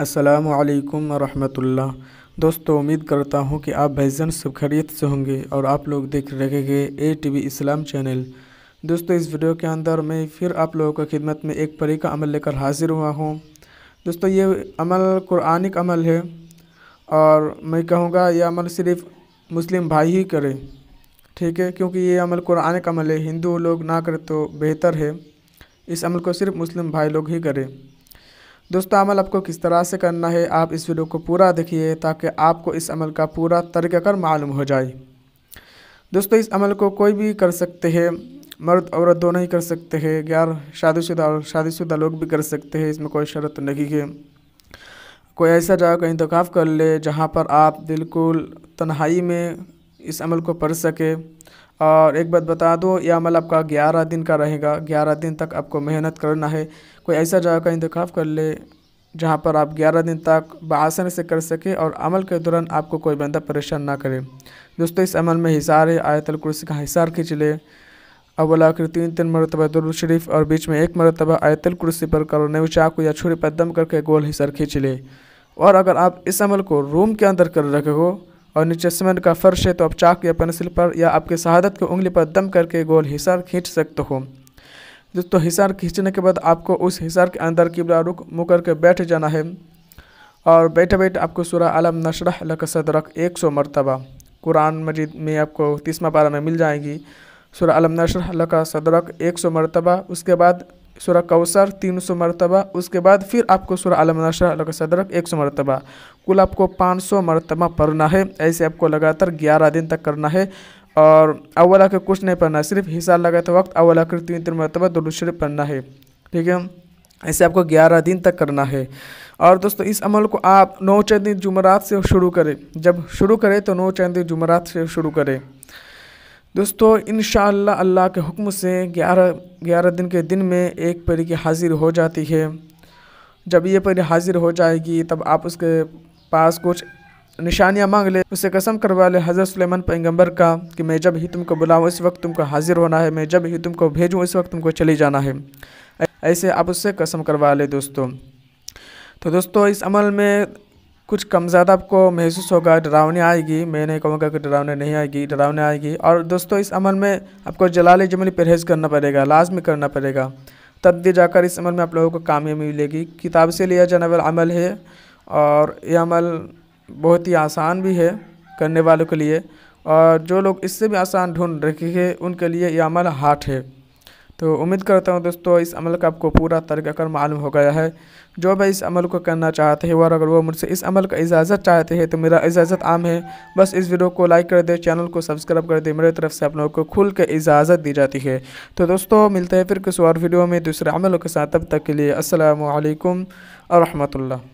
असलकम रहमतुल्लाह दोस्तों उम्मीद करता हूँ कि आप भाईजान सब खैरियत से होंगे और आप लोग देख रहे हैं ए टी इस्लाम चैनल दोस्तों इस वीडियो के अंदर मैं फिर आप लोगों की खिदमत में एक परी का अमल लेकर हाजिर हुआ हूँ दोस्तों ये अमल कुरानिक अमल है और मैं कहूँगा यह अमल सिर्फ़ मुस्लिम भाई ही करें ठीक है क्योंकि ये अमल कुरानिक अमल है हिंदू लोग ना करें तो बेहतर है इस अमल को सिर्फ मुस्लिम भाई लोग ही करें दोस्तों अमल आपको किस तरह से करना है आप इस वीडियो को पूरा देखिए ताकि आपको इस अमल का पूरा तरीक़ाकर मालूम हो जाए दोस्तों इस अमल को कोई भी कर सकते हैं मर्द औरत दोनों ही कर सकते हैं गैर शादीशुदा और शादीशुदा लोग भी कर सकते हैं इसमें कोई शर्त नहीं है कोई ऐसा जगह का इंतखा कर ले जहाँ पर आप बिल्कुल तन्हाई में इस अमल को पढ़ सके और एक बात बता दो यह अमल आपका ग्यारह दिन का रहेगा ग्यारह दिन तक आपको मेहनत करना है कोई ऐसा जगह का इंतखा कर ले जहाँ पर आप 11 दिन तक बसानी से कर सके और अमल के दौरान आपको कोई बंदा परेशान ना करे दोस्तों इस अमल में हिसार है आयतल कुर्सी का हिसार खींच ले अवल आखिर तीन तीन मरतबा दरुद शरीफ और बीच में एक मरतबा आयतल कुर्सी पर करो नई चाकू या छुरी पर दम करके गोल हिसार खींच ले और अगर आप इस अमल को रूम के अंदर कर रखे हो और नीचे सीमेंट का फर्श है तो आप चाक या पेंसिल पर या आपके शहादत की उंगली पर दम करके गोल हिसार खींच सकते हो दोस्तों हिसार खींचने के बाद आपको उस हिसार के अंदर किबला रुक मुँह करके बैठ जाना है और बैठे बैठे आपको सुरा आलम नशरह रख एक सौ मरतबा कुरान मजीद में आपको तीसवा पारा में मिल जाएगी सुरा आलम नशरह लक सदरक एक सौ मरतबा उसके बाद सुर कौसर तीन सौ मरतबा उसके बाद फिर आपको सुर आलम सदरक एक सौ मरतबा कुल आपको पाँच सौ मरतबा पढ़ना है ऐसे आपको लगातार ग्यारह दिन तक करना है और अवल आकर कुछ नहीं पढ़ना सिर्फ हिसाब लगाते वक्त अवल आकर तीन तीन मरतबा दूसरे पढ़ना है ठीक है ऐसे आपको ग्यारह दिन तक करना है और दोस्तों इस अमल को आप नौ चंदी जुमरात से शुरू करें जब शुरू करें तो नौ चंदी जुमरात से शुरू करें दोस्तों इन अल्लाह के हुक्म से ग्यारह ग्यारह दिन के दिन में एक परी की हाज़िर हो जाती है जब ये परी हाज़िर हो जाएगी तब आप उसके पास कुछ निशानियाँ मांग ले उससे कसम करवा ले हज़रत सुलेमान पैगंबर का कि मैं जब ही तुमको बुलाऊँ इस वक्त तुमको हाज़िर होना है मैं जब ही तुमको भेजूँ इस वक्त तुमको चले जाना है ऐसे आप उससे कसम करवा ले दोस्तों तो दोस्तों इस अमल में कुछ कम ज़्यादा आपको महसूस होगा डरावने आएगी मैं नहीं कहूँगा कि डरावने नहीं आएगी डरावने आएगी और दोस्तों इस अमल में आपको जलाल जमली परहेज़ करना पड़ेगा लाजमी करना पड़ेगा तब भी जाकर इस अमल में आप लोगों को कामयाबी मिलेगी किताब से लिया जाने वाला अमल है और यह अमल बहुत ही आसान भी है करने वालों के लिए और जो लोग इससे भी आसान ढूंढ रखे हैं उनके लिए यह अमल हाट है तो उम्मीद करता हूँ दोस्तों इस अमल का आपको पूरा कर मालूम हो गया है जो भी इस अमल को करना चाहते हैं और अगर वो मुझसे इस अमल का इजाज़त चाहते हैं तो मेरा इजाज़त आम है बस इस वीडियो को लाइक कर दे चैनल को सब्सक्राइब कर दे मेरे तरफ से आप लोगों को खुल के इजाज़त दी जाती है तो दोस्तों मिलते हैं फिर किसी और वीडियो में दूसरे अमलों के साथ तब तक के लिए असलकम और